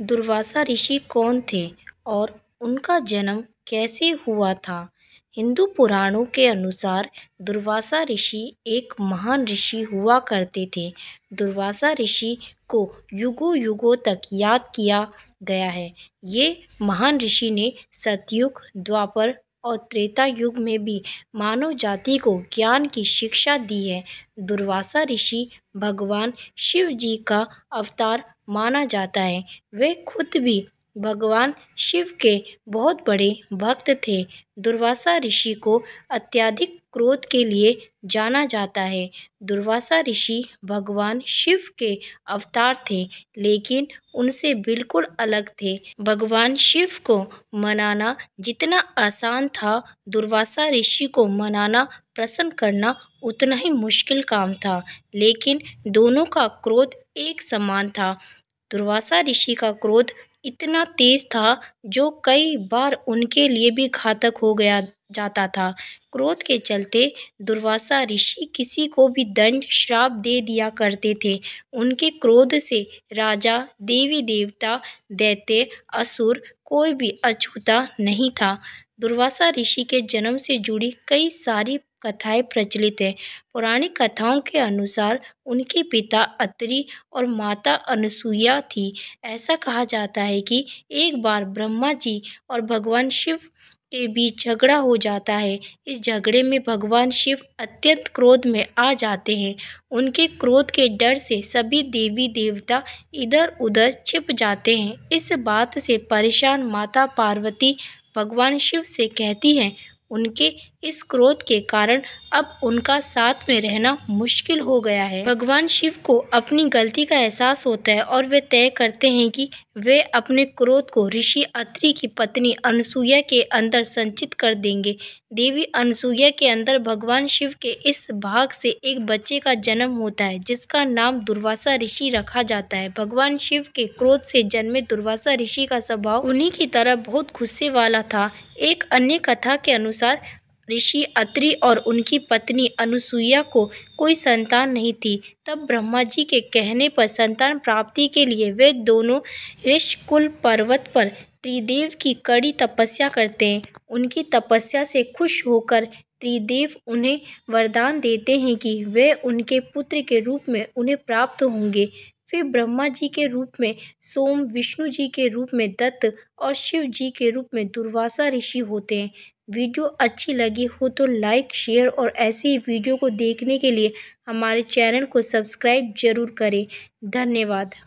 दुर्वासा ऋषि कौन थे और उनका जन्म कैसे हुआ था हिंदू पुराणों के अनुसार दुर्वासा ऋषि एक महान ऋषि हुआ करते थे दुर्वासा ऋषि को युगों युगों तक याद किया गया है ये महान ऋषि ने सतयुग द्वापर और त्रेता युग में भी मानव जाति को ज्ञान की शिक्षा दी है दुर्वासा ऋषि भगवान शिव जी का अवतार माना जाता है वे खुद भी भगवान शिव के बहुत बड़े भक्त थे दुर्वासा ऋषि को अत्यधिक क्रोध के लिए जाना जाता है दुर्वासा ऋषि भगवान शिव के अवतार थे लेकिन उनसे बिल्कुल अलग थे भगवान शिव को मनाना जितना आसान था दुर्वासा ऋषि को मनाना प्रसन्न करना उतना ही मुश्किल काम था लेकिन दोनों का क्रोध एक समान था दुर्वासा ऋषि का क्रोध इतना तेज़ था जो कई बार उनके लिए भी घातक हो गया जाता था क्रोध के चलते दुर्वासा ऋषि किसी को भी दंड श्राप दे दिया करते थे उनके क्रोध से राजा देवी देवता दैत्य असुर कोई भी अछूता नहीं था दुर्वासा ऋषि के जन्म से जुड़ी कई सारी कथाएं प्रचलित हैं पौराणिक कथाओं के अनुसार उनके पिता अत्रि और माता अनुसुईया थी ऐसा कहा जाता है कि एक बार ब्रह्मा जी और भगवान शिव के बीच झगड़ा हो जाता है इस झगड़े में भगवान शिव अत्यंत क्रोध में आ जाते हैं उनके क्रोध के डर से सभी देवी देवता इधर उधर छिप जाते हैं इस बात से परेशान माता पार्वती भगवान शिव से कहती है उनके इस क्रोध के कारण अब उनका साथ में रहना मुश्किल हो गया है भगवान शिव को अपनी गलती का एहसास होता है और वे तय करते हैं कि वे अपने क्रोध को ऋषि अत्रि की पत्नी अनसुईया के अंदर संचित कर देंगे देवी अनसुईया के अंदर भगवान शिव के इस भाग से एक बच्चे का जन्म होता है जिसका नाम दुर्वासा ऋषि रखा जाता है भगवान शिव के क्रोध से जन्मे दुर्वासा ऋषि का स्वभाव उन्हीं की तरह बहुत गुस्से वाला था एक अन्य कथा के अनुसार ऋषि अत्रि और उनकी पत्नी अनुसुईया को कोई संतान नहीं थी तब ब्रह्मा जी के कहने पर संतान प्राप्ति के लिए वे दोनों ऋषकुल पर्वत पर त्रिदेव की कड़ी तपस्या करते हैं उनकी तपस्या से खुश होकर त्रिदेव उन्हें वरदान देते हैं कि वे उनके पुत्र के रूप में उन्हें प्राप्त होंगे फिर ब्रह्मा जी के रूप में सोम विष्णु जी के रूप में दत्त और शिव जी के रूप में दुर्वासा ऋषि होते हैं वीडियो अच्छी लगी हो तो लाइक शेयर और ऐसे ही वीडियो को देखने के लिए हमारे चैनल को सब्सक्राइब जरूर करें धन्यवाद